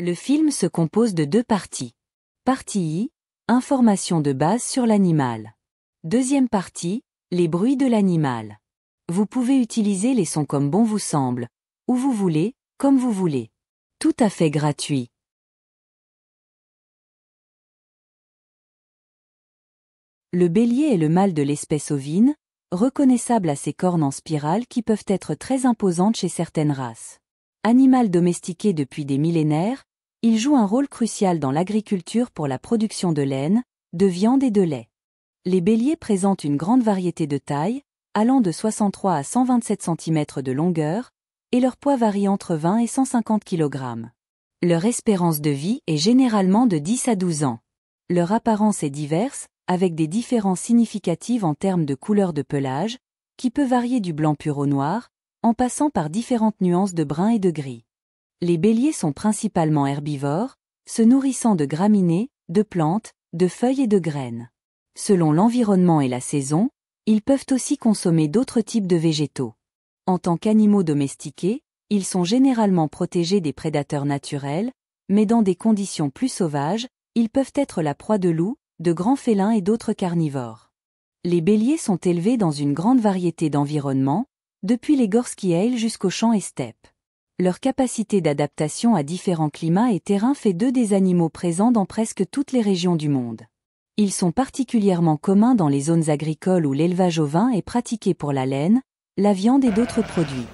Le film se compose de deux parties. Partie I, information de base sur l'animal. Deuxième partie, les bruits de l'animal. Vous pouvez utiliser les sons comme bon vous semble, où vous voulez, comme vous voulez. Tout à fait gratuit. Le bélier est le mâle de l'espèce ovine, reconnaissable à ses cornes en spirale qui peuvent être très imposantes chez certaines races. Animal domestiqué depuis des millénaires, il joue un rôle crucial dans l'agriculture pour la production de laine, de viande et de lait. Les béliers présentent une grande variété de tailles, allant de 63 à 127 cm de longueur, et leur poids varie entre 20 et 150 kg. Leur espérance de vie est généralement de 10 à 12 ans. Leur apparence est diverse, avec des différences significatives en termes de couleur de pelage, qui peut varier du blanc pur au noir, en passant par différentes nuances de brun et de gris. Les béliers sont principalement herbivores, se nourrissant de graminées, de plantes, de feuilles et de graines. Selon l'environnement et la saison, ils peuvent aussi consommer d'autres types de végétaux. En tant qu'animaux domestiqués, ils sont généralement protégés des prédateurs naturels, mais dans des conditions plus sauvages, ils peuvent être la proie de loups, de grands félins et d'autres carnivores. Les béliers sont élevés dans une grande variété d'environnements, depuis les ailes jusqu'aux champs et steppes leur capacité d'adaptation à différents climats et terrains fait d'eux des animaux présents dans presque toutes les régions du monde. Ils sont particulièrement communs dans les zones agricoles où l'élevage ovin est pratiqué pour la laine, la viande et d'autres produits.